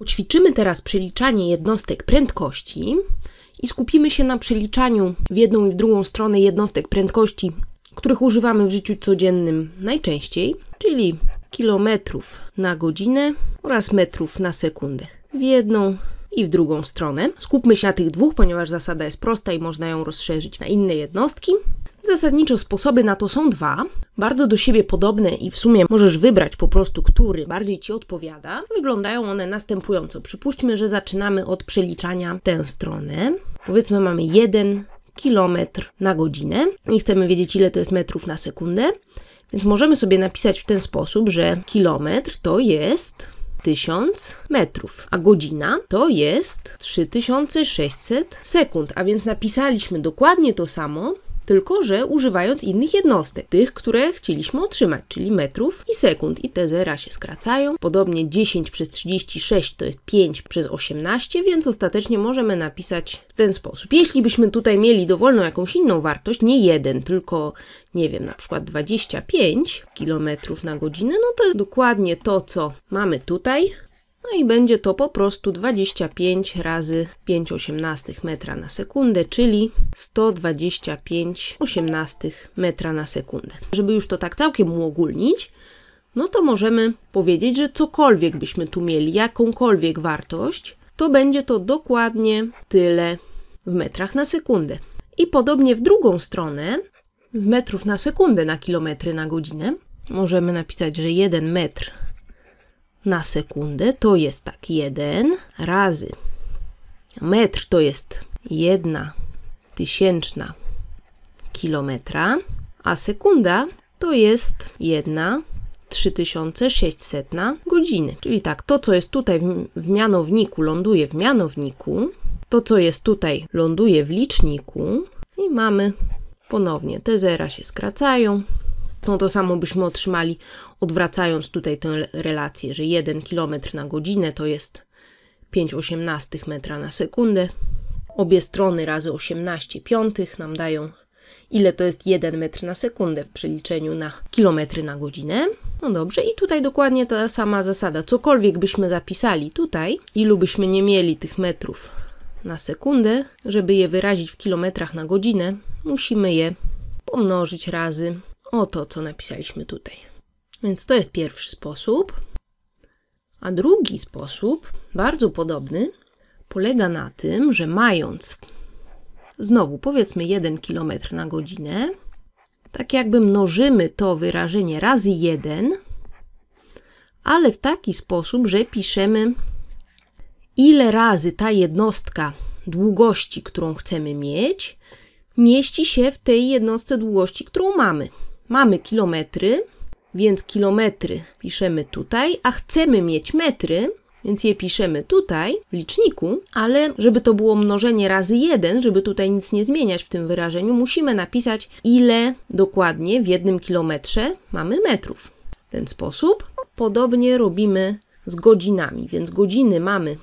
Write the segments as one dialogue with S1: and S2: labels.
S1: Poćwiczymy teraz przeliczanie jednostek prędkości i skupimy się na przeliczaniu w jedną i w drugą stronę jednostek prędkości, których używamy w życiu codziennym najczęściej, czyli kilometrów na godzinę oraz metrów na sekundę. W jedną i w drugą stronę. Skupmy się na tych dwóch, ponieważ zasada jest prosta i można ją rozszerzyć na inne jednostki. Zasadniczo sposoby na to są dwa, bardzo do siebie podobne i w sumie możesz wybrać po prostu, który bardziej ci odpowiada. Wyglądają one następująco. Przypuśćmy, że zaczynamy od przeliczania tę stronę. Powiedzmy, mamy 1 km na godzinę i chcemy wiedzieć, ile to jest metrów na sekundę. Więc możemy sobie napisać w ten sposób, że kilometr to jest 1000 metrów, a godzina to jest 3600 sekund. A więc napisaliśmy dokładnie to samo, tylko że używając innych jednostek, tych, które chcieliśmy otrzymać, czyli metrów i sekund i te zera się skracają. Podobnie 10 przez 36 to jest 5 przez 18, więc ostatecznie możemy napisać w ten sposób. Jeśli byśmy tutaj mieli dowolną jakąś inną wartość, nie 1, tylko nie wiem, na przykład 25 km na godzinę, no to dokładnie to, co mamy tutaj, no i będzie to po prostu 25 razy 5 osiemnastych metra na sekundę, czyli 125 osiemnastych metra na sekundę. Żeby już to tak całkiem uogólnić, no to możemy powiedzieć, że cokolwiek byśmy tu mieli, jakąkolwiek wartość, to będzie to dokładnie tyle w metrach na sekundę. I podobnie w drugą stronę, z metrów na sekundę na kilometry na godzinę, możemy napisać, że 1 metr na sekundę to jest tak 1 razy metr to jest 1 tysięczna kilometra, a sekunda to jest 1 3600 godziny. Czyli tak, to co jest tutaj w mianowniku ląduje w mianowniku, to co jest tutaj ląduje w liczniku i mamy ponownie te zera się skracają. No to samo byśmy otrzymali odwracając tutaj tę relację, że 1 km na godzinę to jest 5,18 metra na sekundę. Obie strony razy 18 piątych nam dają ile to jest 1 metr na sekundę w przeliczeniu na kilometry na godzinę. No dobrze, i tutaj dokładnie ta sama zasada. Cokolwiek byśmy zapisali tutaj, ilu byśmy nie mieli tych metrów na sekundę, żeby je wyrazić w kilometrach na godzinę, musimy je pomnożyć razy o to, co napisaliśmy tutaj. Więc to jest pierwszy sposób. A drugi sposób, bardzo podobny, polega na tym, że mając znowu powiedzmy 1 km na godzinę, tak jakby mnożymy to wyrażenie razy 1, ale w taki sposób, że piszemy ile razy ta jednostka długości, którą chcemy mieć, mieści się w tej jednostce długości, którą mamy. Mamy kilometry, więc kilometry piszemy tutaj, a chcemy mieć metry, więc je piszemy tutaj w liczniku, ale żeby to było mnożenie razy 1, żeby tutaj nic nie zmieniać w tym wyrażeniu, musimy napisać ile dokładnie w jednym kilometrze mamy metrów. W ten sposób podobnie robimy z godzinami, więc godziny mamy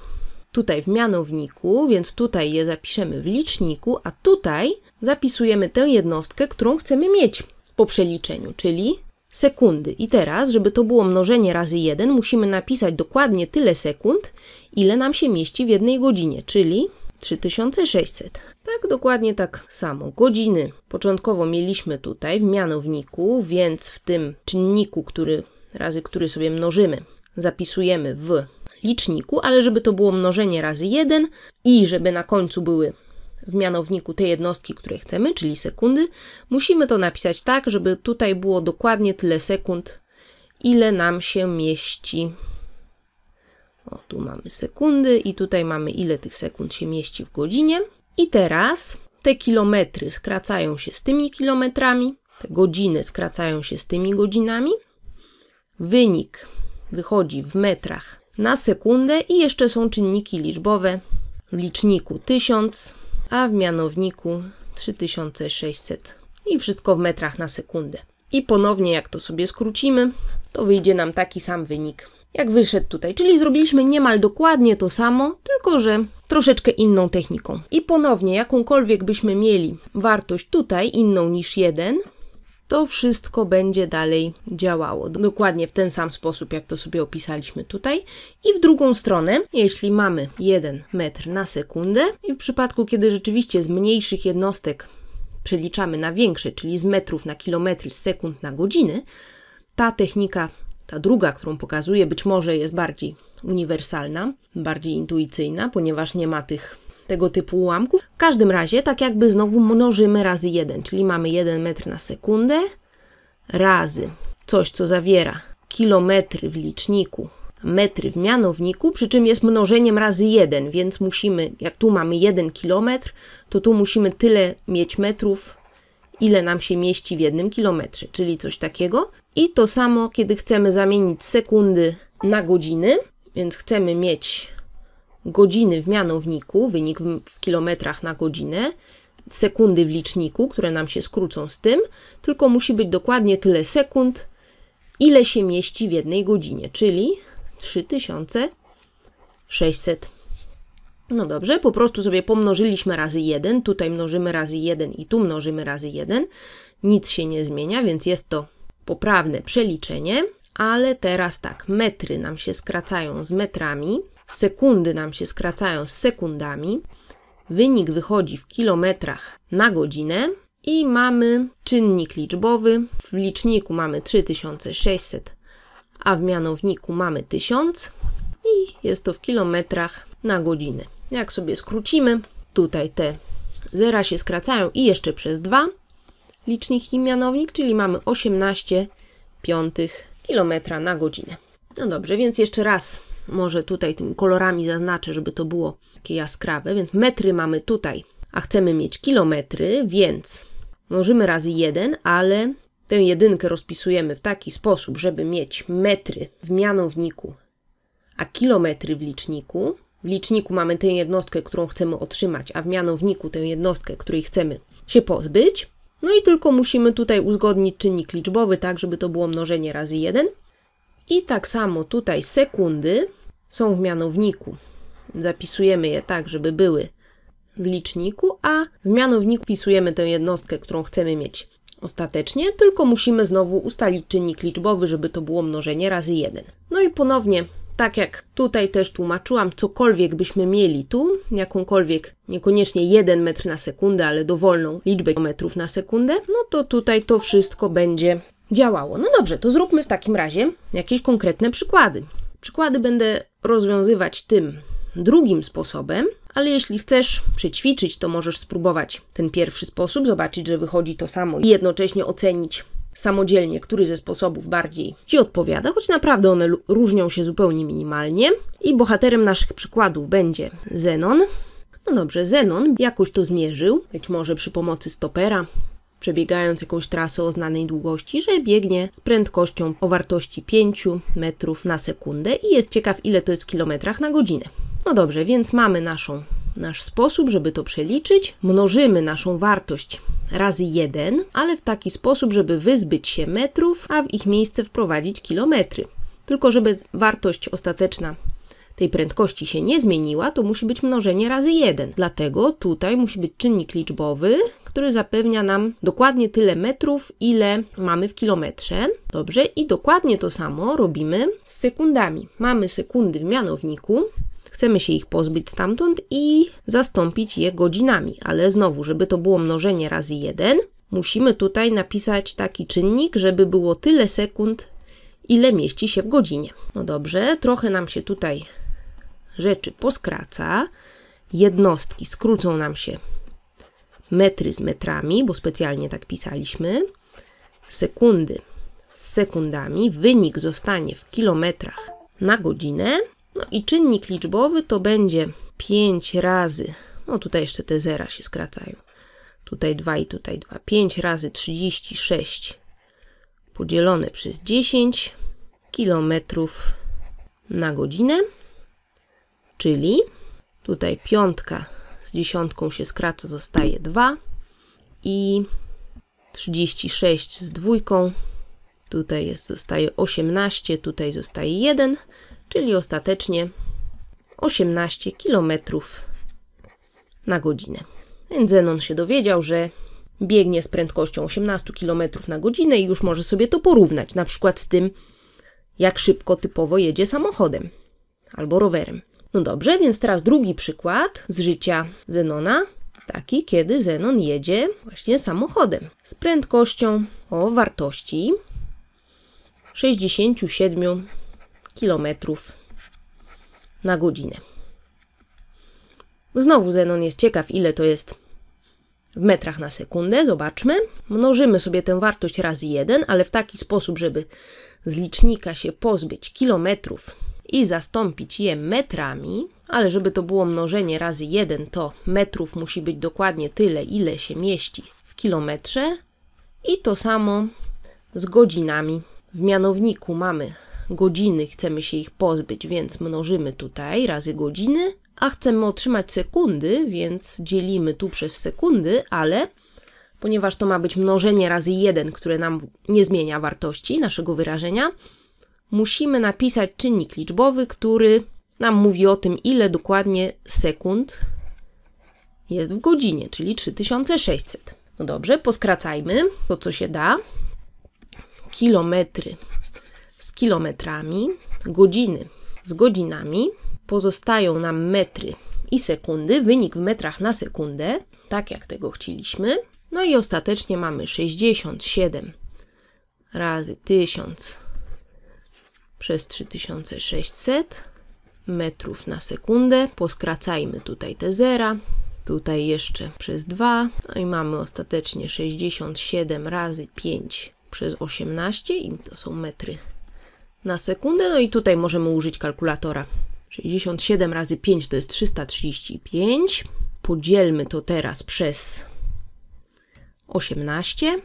S1: tutaj w mianowniku, więc tutaj je zapiszemy w liczniku, a tutaj zapisujemy tę jednostkę, którą chcemy mieć po przeliczeniu, czyli sekundy. I teraz, żeby to było mnożenie razy 1, musimy napisać dokładnie tyle sekund, ile nam się mieści w jednej godzinie, czyli 3600. Tak, dokładnie tak samo. Godziny początkowo mieliśmy tutaj w mianowniku, więc w tym czynniku, który, razy który sobie mnożymy, zapisujemy w liczniku, ale żeby to było mnożenie razy 1 i żeby na końcu były w mianowniku tej jednostki, której chcemy, czyli sekundy, musimy to napisać tak, żeby tutaj było dokładnie tyle sekund, ile nam się mieści. O, tu mamy sekundy i tutaj mamy ile tych sekund się mieści w godzinie. I teraz te kilometry skracają się z tymi kilometrami, te godziny skracają się z tymi godzinami. Wynik wychodzi w metrach na sekundę i jeszcze są czynniki liczbowe w liczniku 1000 a w mianowniku 3600 i wszystko w metrach na sekundę. I ponownie jak to sobie skrócimy, to wyjdzie nam taki sam wynik, jak wyszedł tutaj. Czyli zrobiliśmy niemal dokładnie to samo, tylko że troszeczkę inną techniką. I ponownie jakąkolwiek byśmy mieli wartość tutaj, inną niż 1, to wszystko będzie dalej działało. Dokładnie w ten sam sposób, jak to sobie opisaliśmy tutaj. I w drugą stronę, jeśli mamy 1 metr na sekundę i w przypadku, kiedy rzeczywiście z mniejszych jednostek przeliczamy na większe, czyli z metrów na kilometry, z sekund na godziny, ta technika, ta druga, którą pokazuję, być może jest bardziej uniwersalna, bardziej intuicyjna, ponieważ nie ma tych tego typu ułamków. W każdym razie, tak jakby znowu mnożymy razy 1, czyli mamy 1 metr na sekundę razy coś, co zawiera kilometry w liczniku, metry w mianowniku, przy czym jest mnożeniem razy 1, więc musimy, jak tu mamy 1 kilometr, to tu musimy tyle mieć metrów, ile nam się mieści w jednym kilometrze, czyli coś takiego. I to samo, kiedy chcemy zamienić sekundy na godziny, więc chcemy mieć godziny w mianowniku, wynik w kilometrach na godzinę, sekundy w liczniku, które nam się skrócą z tym, tylko musi być dokładnie tyle sekund, ile się mieści w jednej godzinie, czyli 3600. No dobrze, po prostu sobie pomnożyliśmy razy 1, tutaj mnożymy razy 1 i tu mnożymy razy 1. Nic się nie zmienia, więc jest to poprawne przeliczenie, ale teraz tak, metry nam się skracają z metrami, sekundy nam się skracają z sekundami, wynik wychodzi w kilometrach na godzinę i mamy czynnik liczbowy. W liczniku mamy 3600, a w mianowniku mamy 1000 i jest to w kilometrach na godzinę. Jak sobie skrócimy, tutaj te zera się skracają i jeszcze przez 2 licznik i mianownik, czyli mamy 18 piątych kilometra na godzinę. No dobrze, więc jeszcze raz może tutaj tymi kolorami zaznaczę, żeby to było takie jaskrawe, więc metry mamy tutaj, a chcemy mieć kilometry, więc mnożymy razy 1, ale tę jedynkę rozpisujemy w taki sposób, żeby mieć metry w mianowniku, a kilometry w liczniku. W liczniku mamy tę jednostkę, którą chcemy otrzymać, a w mianowniku tę jednostkę, której chcemy się pozbyć. No i tylko musimy tutaj uzgodnić czynnik liczbowy, tak żeby to było mnożenie razy 1. I tak samo tutaj sekundy są w mianowniku. Zapisujemy je tak, żeby były w liczniku, a w mianowniku pisujemy tę jednostkę, którą chcemy mieć ostatecznie, tylko musimy znowu ustalić czynnik liczbowy, żeby to było mnożenie razy 1. No i ponownie tak jak tutaj też tłumaczyłam, cokolwiek byśmy mieli tu, jakąkolwiek, niekoniecznie 1 metr na sekundę, ale dowolną liczbę metrów na sekundę, no to tutaj to wszystko będzie działało. No dobrze, to zróbmy w takim razie jakieś konkretne przykłady. Przykłady będę rozwiązywać tym drugim sposobem, ale jeśli chcesz przećwiczyć, to możesz spróbować ten pierwszy sposób, zobaczyć, że wychodzi to samo i jednocześnie ocenić samodzielnie, który ze sposobów bardziej Ci odpowiada, choć naprawdę one różnią się zupełnie minimalnie. I bohaterem naszych przykładów będzie Zenon. No dobrze, Zenon jakoś to zmierzył, być może przy pomocy stopera, przebiegając jakąś trasę o znanej długości, że biegnie z prędkością o wartości 5 metrów na sekundę i jest ciekaw, ile to jest w kilometrach na godzinę. No dobrze, więc mamy naszą, nasz sposób, żeby to przeliczyć. Mnożymy naszą wartość razy 1, ale w taki sposób, żeby wyzbyć się metrów, a w ich miejsce wprowadzić kilometry. Tylko żeby wartość ostateczna tej prędkości się nie zmieniła, to musi być mnożenie razy 1. Dlatego tutaj musi być czynnik liczbowy, który zapewnia nam dokładnie tyle metrów, ile mamy w kilometrze. Dobrze, i dokładnie to samo robimy z sekundami. Mamy sekundy w mianowniku, Chcemy się ich pozbyć stamtąd i zastąpić je godzinami, ale znowu, żeby to było mnożenie razy 1, musimy tutaj napisać taki czynnik, żeby było tyle sekund, ile mieści się w godzinie. No dobrze, trochę nam się tutaj rzeczy poskraca, jednostki skrócą nam się metry z metrami, bo specjalnie tak pisaliśmy, sekundy z sekundami, wynik zostanie w kilometrach na godzinę, no i czynnik liczbowy to będzie 5 razy, no tutaj jeszcze te zera się skracają, tutaj 2 i tutaj 2, 5 razy 36 podzielone przez 10 km na godzinę, czyli tutaj piątka z dziesiątką się skraca, zostaje 2 i 36 z dwójką, tutaj jest, zostaje 18, tutaj zostaje 1, czyli ostatecznie 18 km na godzinę. Zenon się dowiedział, że biegnie z prędkością 18 km na godzinę i już może sobie to porównać, na przykład z tym, jak szybko typowo jedzie samochodem albo rowerem. No dobrze, więc teraz drugi przykład z życia Zenona, taki kiedy Zenon jedzie właśnie samochodem z prędkością o wartości 67 km na godzinę. Znowu Zenon jest ciekaw, ile to jest w metrach na sekundę. Zobaczmy. Mnożymy sobie tę wartość razy 1, ale w taki sposób, żeby z licznika się pozbyć kilometrów i zastąpić je metrami, ale żeby to było mnożenie razy 1, to metrów musi być dokładnie tyle, ile się mieści w kilometrze. I to samo z godzinami. W mianowniku mamy godziny chcemy się ich pozbyć, więc mnożymy tutaj razy godziny, a chcemy otrzymać sekundy, więc dzielimy tu przez sekundy, ale ponieważ to ma być mnożenie razy 1, które nam nie zmienia wartości naszego wyrażenia, musimy napisać czynnik liczbowy, który nam mówi o tym, ile dokładnie sekund jest w godzinie, czyli 3600. No dobrze, poskracajmy to, co się da. Kilometry z kilometrami, godziny z godzinami, pozostają nam metry i sekundy, wynik w metrach na sekundę, tak jak tego chcieliśmy. No i ostatecznie mamy 67 razy 1000 przez 3600 metrów na sekundę. Poskracajmy tutaj te zera, tutaj jeszcze przez 2. No i mamy ostatecznie 67 razy 5 przez 18 i to są metry na sekundę. No i tutaj możemy użyć kalkulatora. 67 razy 5 to jest 335. Podzielmy to teraz przez 18.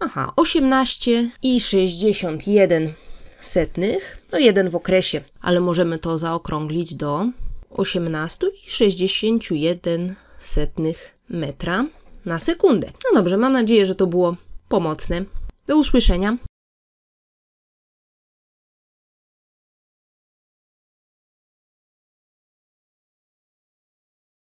S1: Aha, 18 i 61 setnych, no jeden w okresie, ale możemy to zaokrąglić do 18,61 setnych metra na sekundę. No dobrze, mam nadzieję, że to było pomocne. Do usłyszenia.